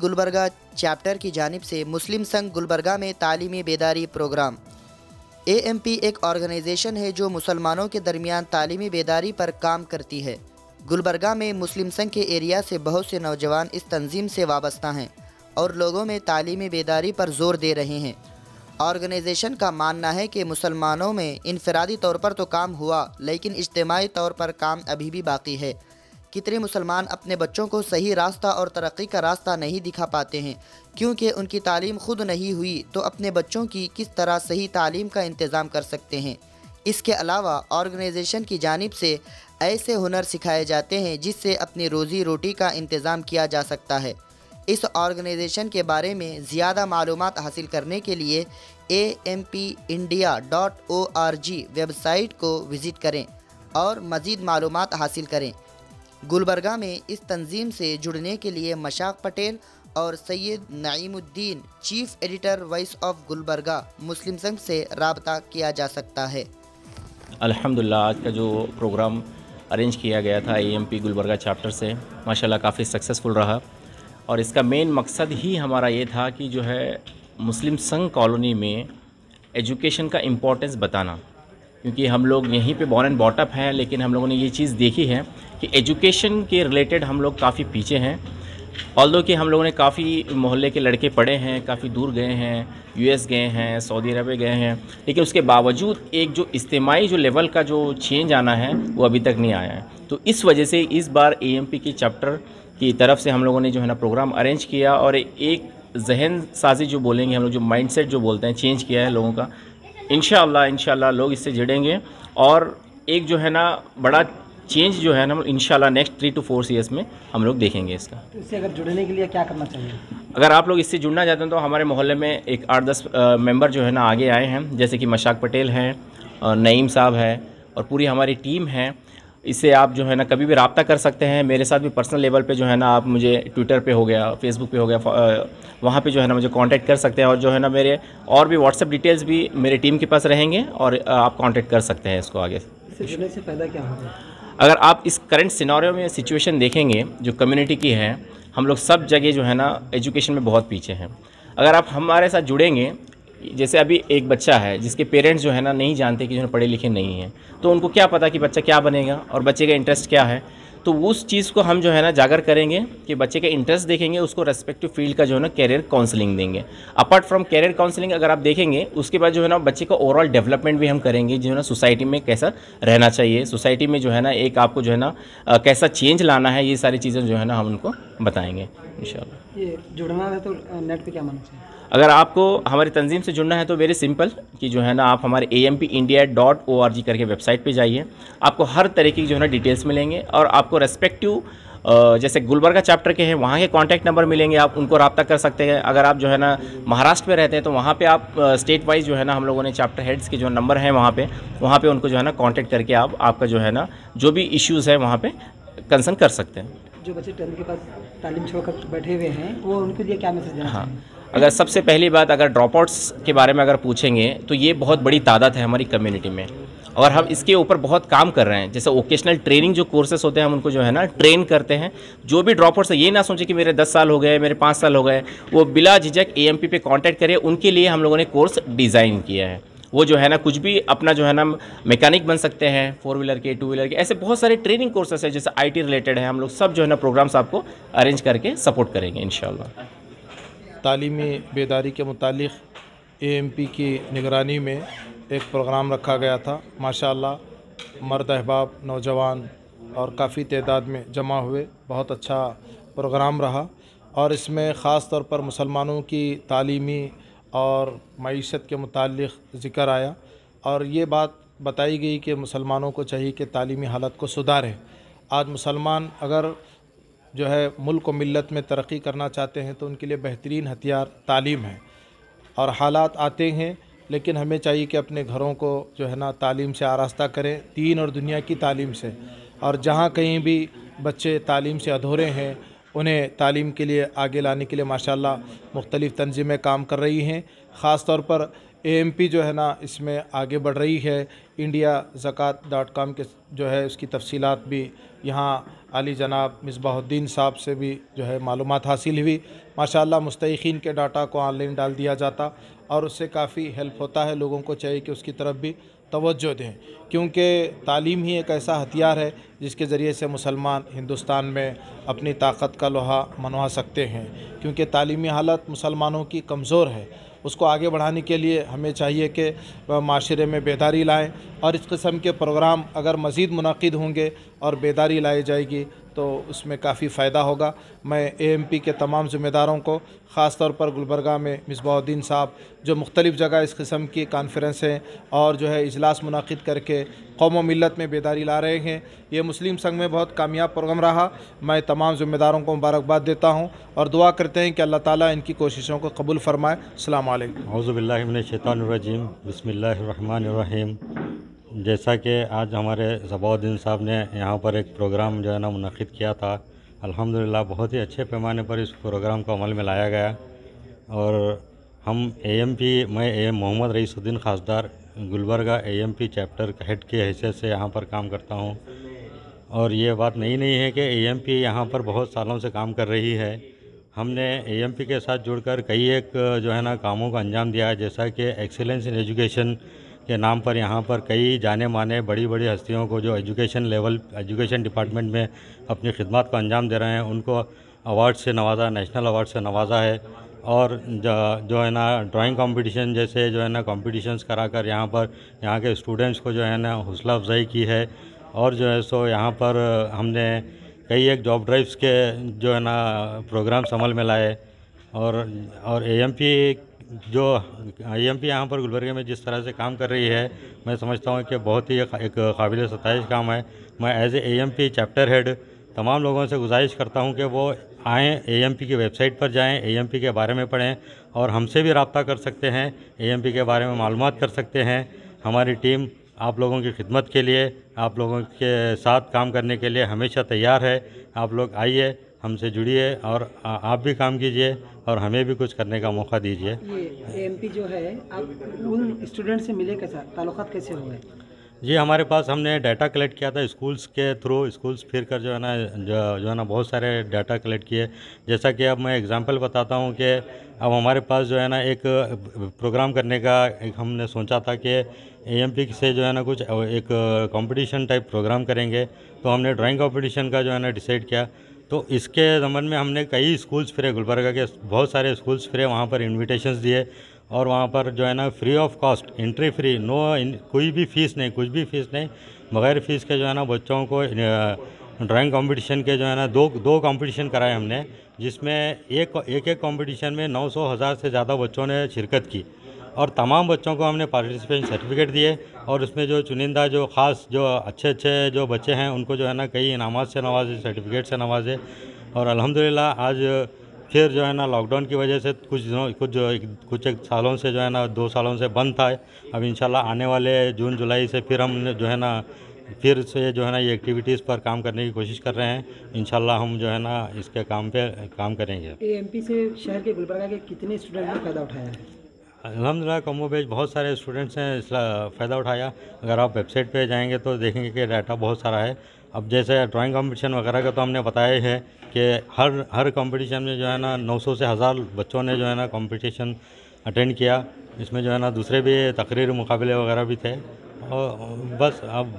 Gulbarga chapter की जानब से मुस्लिम संघ गुलबर्गा में तालीमी बेदारी प्रोग्राम ए एम पी एक ऑर्गेनाइजेशन है जो मुसलमानों के दरमियान तालीमी बेदारी पर काम करती है गुलबर्गा में मुस्लिम संघ के एरिया से बहुत से नौजवान इस तंजीम से वाबस्ता हैं और लोगों में तालीमी बेदारी पर जोर दे रहे हैं ऑर्गेनाइजेशन का मानना है कि मुसलमानों में इनफरादी तौर पर तो काम हुआ लेकिन इज्तमाही तौर पर काम अभी भी बाकी है कितने मुसलमान अपने बच्चों को सही रास्ता और तरक्की का रास्ता नहीं दिखा पाते हैं क्योंकि उनकी तालीम खुद नहीं हुई तो अपने बच्चों की किस तरह सही तालीम का इंतज़ाम कर सकते हैं इसके अलावा ऑर्गेनाइजेशन की जानब से ऐसे हुनर सिखाए जाते हैं जिससे अपनी रोज़ी रोटी का इंतज़ाम किया जा सकता है इस ऑर्गेनाइजेशन के बारे में ज़्यादा मालूम हासिल करने के लिए M P India dot O R G website को विज़िट करें और मज़ीद मालूम हासिल करें गुलबरगा में इस तंजीम से जुड़ने के लिए मशाक पटेल और Syed Naimuddin chief editor voice of Gulbarga Muslim Sangh से रबता किया जा सकता है अल्हम्दुलिल्लाह आज का जो प्रोग्राम अरेंज किया गया था एएमपी गुलबरगा चैप्टर से माशाल्लाह काफ़ी सक्सेसफुल रहा और इसका मेन मकसद ही हमारा ये था कि जो है मुस्लिम संघ कॉलोनी में एजुकेशन का इम्पोर्टेंस बताना क्योंकि हम लोग यहीं पे बॉर्न एंड बॉटअप हैं लेकिन हम लोगों ने ये चीज़ देखी है कि एजुकेशन के रिलेटेड हम लोग काफ़ी पीछे हैं ऑल कि हम लोगों ने काफ़ी मोहल्ले के लड़के पढ़े हैं काफ़ी दूर गए हैं यूएस गए हैं सऊदी अरब गए हैं लेकिन उसके बावजूद एक जो इज्तमाही जो लेवल का जो चेंज आना है वो अभी तक नहीं आया है तो इस वजह से इस बार ए के चैप्टर की तरफ से हम लोगों ने जो है ना प्रोग्राम अरेंज किया और एक जहन साजी जो बोलेंगे हम लोग जो सेट जो बोलते हैं चेंज किया है लोगों का इन शाला लोग इससे जुड़ेंगे और एक जो है ना बड़ा चेंज जो है ना in next three two four years में हम लोग देखेंगे इसका तो इससे अगर जुड़ने के लिए क्या करना चाहिए अगर आप लोग इससे जुड़ना चाहते हैं तो हमारे मोहल्ले में एक आठ दस मेंबर जो है ना आगे आए हैं जैसे कि मशाक पटेल हैं और नईम साहब है और पूरी हमारी टीम है इससे आप जो है ना कभी भी रबता कर सकते हैं मेरे साथ भी पर्सनल लेवल पे जो है ना आप मुझे ट्विटर पे हो गया फेसबुक पे हो गया वहाँ पे जो है ना मुझे कांटेक्ट कर सकते हैं और जो है ना मेरे और भी व्हाट्सअप डिटेल्स भी मेरे टीम के पास रहेंगे और आप कांटेक्ट कर सकते हैं इसको आगे से से फ़ायदा क्या होगा अगर आप इस करंट सिनारियों में सिचुएशन देखेंगे जो कम्युनिटी की है हम लोग सब जगह जो है ना एजुकेशन में बहुत पीछे हैं अगर आप हमारे साथ जुड़ेंगे जैसे अभी एक बच्चा है जिसके पेरेंट्स जो है ना नहीं जानते कि जो पढ़े लिखे नहीं हैं तो उनको क्या पता कि बच्चा क्या बनेगा और बच्चे का इंटरेस्ट क्या है तो उस चीज़ को हम जो है ना जागर करेंगे कि बच्चे का इंटरेस्ट देखेंगे उसको रेस्पेक्टिव फील्ड का जो है ना कैरियर काउंसलिंग देंगे अपार्ट फ्रॉम कैरियर काउंसलिंग अगर आप देखेंगे उसके बाद जो है ना बच्चे का ओवरऑल डेवलपमेंट भी हम करेंगे जो है ना सोसाइटी में कैसा रहना चाहिए सोसाइटी में जो है ना एक आपको जो है ना कैसा चेंज लाना है ये सारी चीज़ें जो है ना हम उनको बताएंगे इन ये जुड़ना है तो नेट पर क्या मानना चाहिए अगर आपको हमारी तंजीम से जुड़ना है तो वेरी सिंपल कि जो है ना आप हमारे A M P India dot O R G करके वेबसाइट पर जाइए आपको हर तरीके की जो है ना डिटेल्स मिलेंगे और आपको रेस्पेक्टिव जैसे गुलबर्गा चैप्टर के हैं वहाँ के कॉन्टैक्ट नंबर मिलेंगे आप उनको रबता कर सकते हैं अगर आप जो है ना महाराष्ट्र में रहते हैं तो वहाँ पर आप स्टेट वाइज जो है ना हम लोगों ने चैप्टर हेड्स के जो नंबर हैं वहाँ पर वहाँ पर उनको जो है ना कॉन्टैक्ट करके आप आपका जो है ना जो भी इश्यूज़ है वहाँ पर कंसर्न कर सकते हैं जो बच्चे टेंथ के पास तालीम छोड़कर बैठे हुए हैं वो उनके लिए क्या मैसेज हाँ अगर सबसे पहली बात अगर ड्रॉप आउट्स के बारे में अगर पूछेंगे तो ये बहुत बड़ी तादाद है हमारी कम्युनिटी में और हम इसके ऊपर बहुत काम कर रहे हैं जैसे ओकेशनल ट्रेनिंग जो कोर्सेस होते हैं हम उनको जो है ना ट्रेन करते हैं जो भी ड्रॉप आउट्स है ये ना सोचे कि मेरे दस साल हो गए मेरे पाँच साल हो गए वो बिला झिझक ए पे कॉन्टैक्ट करें उनके लिए हम लोगों ने कोर्स डिज़ाइन किया है वो जो है ना कुछ भी अपना जो है ना मैकेनिक बन सकते हैं फोर व्हीलर के टू व्हीलर के ऐसे बहुत सारे ट्रेनिंग कोर्सेस है जैसे आईटी रिलेटेड है हम लोग सब जो है ना प्रोग्राम्स आपको अरेंज करके सपोर्ट करेंगे इंशाल्लाह तलीमी बेदारी के मतलब ए एम पी की निगरानी में एक प्रोग्राम रखा गया था माशा मर्द अहबाब नौजवान और काफ़ी तदाद में जमा हुए बहुत अच्छा प्रोग्राम रहा और इसमें ख़ास तौर पर मुसलमानों की तालीमी और मीशत के मतलब ज़िक्र आया और ये बात बताई गई कि मुसलमानों को चाहिए कि तालीमी हालत को सुधारें आज मुसलमान अगर जो है मुल्क व मिलत में तरक्की करना चाहते हैं तो उनके लिए बेहतरीन हथियार तालीम है और हालात आते हैं लेकिन हमें चाहिए कि अपने घरों को जो है ना तालीम से आरास्ता करें दीन और दुनिया की तालीम से और जहाँ कहीं भी बच्चे तालीम से अधूरे हैं उन्हें तालीम के लिए आगे लाने के लिए माशाल्लाह मुख्तलिफ़ तंजीमें काम कर रही हैं ख़ास तौर पर एएमपी जो है ना इसमें आगे बढ़ रही है इंडिया ज़क़़त डॉट कॉम के जो है उसकी तफसीलात भी यहाँ अली जनाब मिसबाहुद्दीन साहब से भी जो है मालूम हासिल हुई माशा मुस्तकिन के डाटा को ऑनलाइन डाल दिया जाता और उससे काफ़ी हेल्प होता है लोगों को चाहिए कि उसकी तरफ भी तोज्जो दें क्योंकि तालीम ही एक ऐसा हथियार है जिसके ज़रिए से मुसलमान हिंदुस्तान में अपनी ताकत का लोहा मनवा सकते हैं क्योंकि तालीमी हालत मुसलमानों की कमज़ोर है उसको आगे बढ़ाने के लिए हमें चाहिए कि माशरे में बेदारी लाएँ और इस किस्म के प्रोग्राम अगर मज़ीद मनद होंगे और बेदारी लाई जाएगी तो उसमें काफ़ी फ़ायदा होगा मैं एएमपी के तमाम ज़िम्मेदारों को ख़ास तौर पर गुलबरगा में मिसबाउद्दीन साहब जो मुख्तलिफ़ जगह इस किस्म की कॉन्फ्रेंसें और जो है इजलास मुनद करके कौम मिलत में बेदारी ला रहे हैं ये मुस्लिम संघ में बहुत कामयाब प्रोग्राम रहा मैं तमाम ज़िम्मेदारों को मुबारकबाद देता हूँ और दुआ करते हैं कि अल्लाह ताली इनकी कोशिशों को कबूल फ़रमाए अल्लाम हौज़बिल्लाशैतरजीम बसमिल्लर जैसा कि आज हमारे सबाउद्दीन साहब ने यहाँ पर एक प्रोग्राम जो है ना मुनद किया था अल्हम्दुलिल्लाह बहुत ही अच्छे पैमाने पर इस प्रोग्राम को अमल में लाया गया और हम एएमपी मैं ए एम मोहम्मद रईसुद्दीन खासदार गुलबर्गा एएमपी चैप्टर हेड के हैसियत से यहाँ पर काम करता हूँ और ये बात नई नहीं, नहीं है कि पी यहाँ पर बहुत सालों से काम कर रही है हमने पी के साथ जुड़कर कई एक जो है ना कामों को अंजाम दिया है जैसा कि एक्सेलेंस इन एजुकेशन के नाम पर यहाँ पर कई जाने माने बड़ी बड़ी हस्तियों को जो एजुकेशन लेवल एजुकेशन डिपार्टमेंट में अपनी खिदमत को अंजाम दे रहे हैं उनको अवार्ड से नवाजा नेशनल अवार्ड से नवाजा है और जो है ना ड्राइंग कंपटीशन जैसे जो है ना कॉम्पिटिशन्स कर यहाँ पर यहाँ के स्टूडेंट्स को जो है ना हौसला अफजाई की है और जो है सो यहाँ पर हमने कई एक जॉब ड्राइव्स के जो है ना प्रोग्राम्स अमल में लाए और और एएमपी जो आई यहाँ पर गुलबर्गे में जिस तरह से काम कर रही है मैं समझता हूँ कि बहुत ही एक काबिल सतश काम है मैं as A M chapter head तमाम लोगों से गुजारिश करता हूँ कि वो आएँ ए की वेबसाइट पर जाएँ ए के बारे में पढ़ें और हमसे भी रबता कर सकते हैं ए के बारे में मालूम कर सकते हैं हमारी टीम आप लोगों की खिदमत के लिए आप लोगों के साथ काम करने के लिए हमेशा तैयार है आप लोग आइए हमसे जुड़िए और आप भी काम कीजिए और हमें भी कुछ करने का मौका दीजिए एम एमपी जो है आप उन स्टूडेंट से मिले कैसा ताल्लुक कैसे हुए जी हमारे पास हमने डाटा कलेक्ट किया था स्कूल्स के थ्रू स्कूल्स फिर कर जो है ना जो, जो है ना बहुत सारे डाटा कलेक्ट किए जैसा कि अब मैं एग्जांपल बताता हूँ कि अब हमारे पास जो है ना एक प्रोग्राम करने का एक हमने सोचा था कि एएमपी से जो है ना कुछ एक कंपटीशन टाइप प्रोग्राम करेंगे तो हमने ड्राइंग कंपटीशन का जो है ना डिसाइड किया तो इसके संबंध में हमने कई स्कूल्स फिरे गुलबर्गा के बहुत सारे स्कूल्स फिरे वहाँ पर इन्विटेशंस दिए और वहाँ पर जो है ना free of cost entry free no कोई भी फीस नहीं कुछ भी फीस नहीं बगैर फीस के जो है ना बच्चों को ड्राइंग कंपटीशन के जो है ना दो दो कंपटीशन कराए हमने जिसमें एक एक कंपटीशन में 900 हज़ार से ज़्यादा बच्चों ने शिरकत की और तमाम बच्चों को हमने पार्टिसिपेशन सर्टिफिकेट दिए और उसमें जो चुनिंदा जो ख़ास जो अच्छे अच्छे जो बच्चे हैं उनको जो है ना कई इनाम से नवाजे सर्टिफिकेट से नवाजे और अल्हम्दुलिल्लाह आज फिर जो है ना लॉकडाउन की वजह से कुछ दिनों कुछ कुछ एक सालों से जो है ना दो सालों से बंद था अब इन आने वाले जून जुलाई से फिर हम जो है ना फिर से जो है ना ये एक्टिविटीज़ पर काम करने की कोशिश कर रहे हैं इन हम जो है ना इसके काम पे काम करेंगे एमपी से शहर के गुलबर्गा के कितने स्टूडेंट ने फ़ायदा उठाया है अलहमदिल्ला कमो बेच बहुत सारे स्टूडेंट्स ने इसका फ़ायदा उठाया अगर आप वेबसाइट पे जाएंगे तो देखेंगे कि डाटा बहुत सारा है अब जैसे ड्राइंग कंपटीशन वगैरह का तो हमने बताया है कि हर हर कंपटीशन में जो है ना 900 से हज़ार बच्चों ने जो है ना कंपटीशन अटेंड किया इसमें जो है ना दूसरे भी तकरीर मुकाबले वगैरह भी थे और बस अब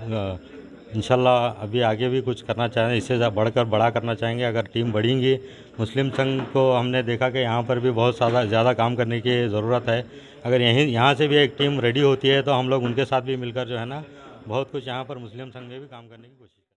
इंशाल्लाह अभी आगे भी कुछ करना चाहें इससे बढ़कर बड़ा करना चाहेंगे अगर टीम बढ़ेंगी मुस्लिम संघ को हमने देखा कि यहाँ पर भी बहुत ज़्यादा ज़्यादा काम करने की ज़रूरत है अगर यहीं यहाँ से भी एक टीम रेडी होती है तो हम लोग उनके साथ भी मिलकर जो है ना बहुत कुछ यहाँ पर मुस्लिम संघ में भी काम करने की कोशिश